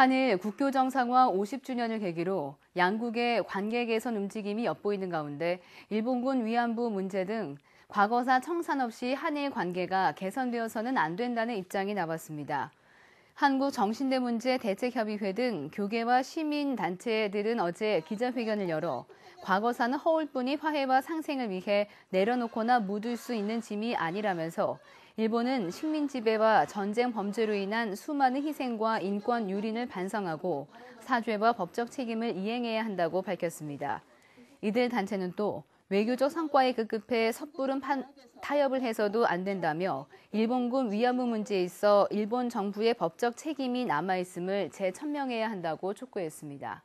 한일 국교 정상화 50주년을 계기로 양국의 관계 개선 움직임이 엿보이는 가운데 일본군 위안부 문제 등 과거사 청산 없이 한일 관계가 개선되어서는 안 된다는 입장이 나왔습니다. 한국정신대문제 대책협의회 등 교계와 시민단체들은 어제 기자회견을 열어 과거사는 허울뿐이 화해와 상생을 위해 내려놓거나 묻을 수 있는 짐이 아니라면서 일본은 식민 지배와 전쟁 범죄로 인한 수많은 희생과 인권 유린을 반성하고 사죄와 법적 책임을 이행해야 한다고 밝혔습니다. 이들 단체는 또 외교적 성과에 급급해 섣부른 판, 타협을 해서도 안 된다며 일본군 위안부 문제에 있어 일본 정부의 법적 책임이 남아있음을 재천명해야 한다고 촉구했습니다.